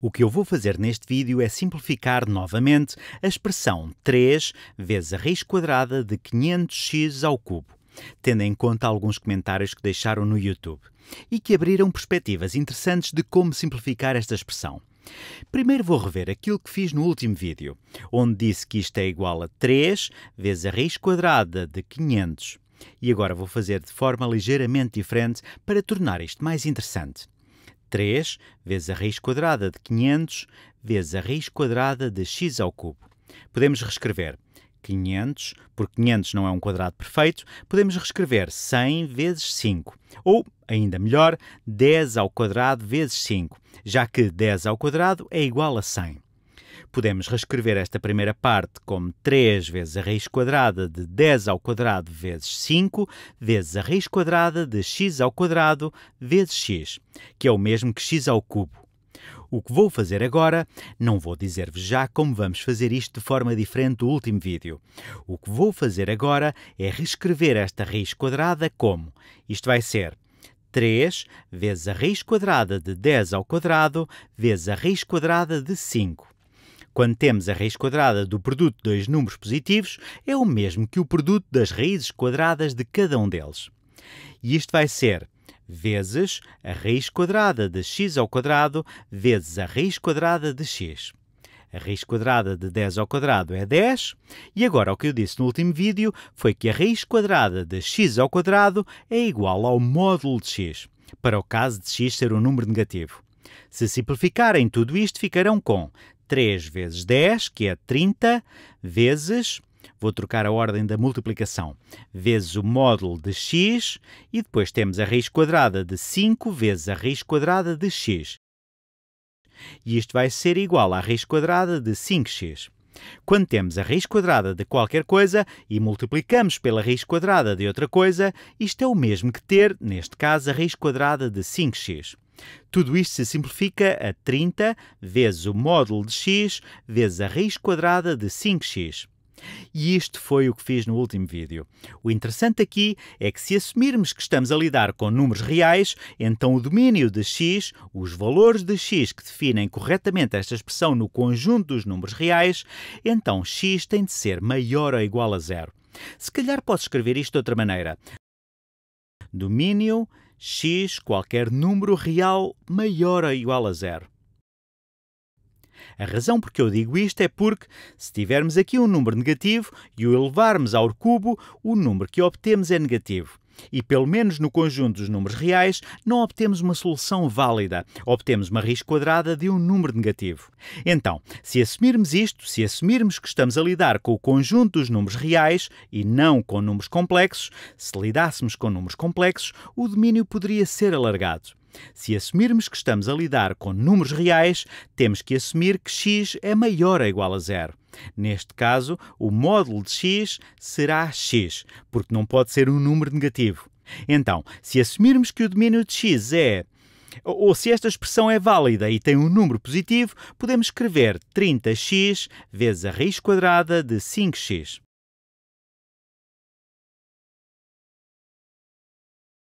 O que eu vou fazer neste vídeo é simplificar novamente a expressão 3 vezes a raiz quadrada de 500x ao cubo, tendo em conta alguns comentários que deixaram no YouTube e que abriram perspectivas interessantes de como simplificar esta expressão. Primeiro vou rever aquilo que fiz no último vídeo, onde disse que isto é igual a 3 vezes a raiz quadrada de 500. E agora vou fazer de forma ligeiramente diferente para tornar isto mais interessante. 3 vezes a raiz quadrada de 500 vezes a raiz quadrada de x ao cubo. Podemos reescrever 500, porque 500 não é um quadrado perfeito, podemos reescrever 100 vezes 5, ou, ainda melhor, 10 ao quadrado vezes 5, já que 10 ao quadrado é igual a 100. Podemos reescrever esta primeira parte como 3 vezes a raiz quadrada de 10 ao quadrado vezes 5 vezes a raiz quadrada de x ao quadrado vezes x, que é o mesmo que x ao cubo. O que vou fazer agora, não vou dizer-vos já como vamos fazer isto de forma diferente do último vídeo. O que vou fazer agora é reescrever esta raiz quadrada como. Isto vai ser 3 vezes a raiz quadrada de 10 ao quadrado vezes a raiz quadrada de 5. Quando temos a raiz quadrada do produto de dois números positivos, é o mesmo que o produto das raízes quadradas de cada um deles. E isto vai ser vezes a raiz quadrada de x ao quadrado vezes a raiz quadrada de x. A raiz quadrada de 10 ao quadrado é 10, e agora o que eu disse no último vídeo foi que a raiz quadrada de x ao quadrado é igual ao módulo de x, para o caso de x ser um número negativo. Se simplificarem tudo isto, ficarão com 3 vezes 10, que é 30, vezes, vou trocar a ordem da multiplicação, vezes o módulo de x, e depois temos a raiz quadrada de 5 vezes a raiz quadrada de x. E isto vai ser igual à raiz quadrada de 5x. Quando temos a raiz quadrada de qualquer coisa e multiplicamos pela raiz quadrada de outra coisa, isto é o mesmo que ter, neste caso, a raiz quadrada de 5x. Tudo isto se simplifica a 30 vezes o módulo de x vezes a raiz quadrada de 5x. E isto foi o que fiz no último vídeo. O interessante aqui é que se assumirmos que estamos a lidar com números reais, então o domínio de x, os valores de x que definem corretamente esta expressão no conjunto dos números reais, então x tem de ser maior ou igual a zero. Se calhar posso escrever isto de outra maneira domínio x qualquer número real maior ou igual a zero. A razão por que eu digo isto é porque, se tivermos aqui um número negativo e o elevarmos ao cubo, o número que obtemos é negativo e, pelo menos no conjunto dos números reais, não obtemos uma solução válida, obtemos uma raiz quadrada de um número negativo. Então, se assumirmos isto, se assumirmos que estamos a lidar com o conjunto dos números reais e não com números complexos, se lidássemos com números complexos, o domínio poderia ser alargado. Se assumirmos que estamos a lidar com números reais, temos que assumir que x é maior ou igual a zero. Neste caso, o módulo de x será x, porque não pode ser um número negativo. Então, se assumirmos que o domínio de x é ou se esta expressão é válida e tem um número positivo, podemos escrever 30x vezes a raiz quadrada de 5x.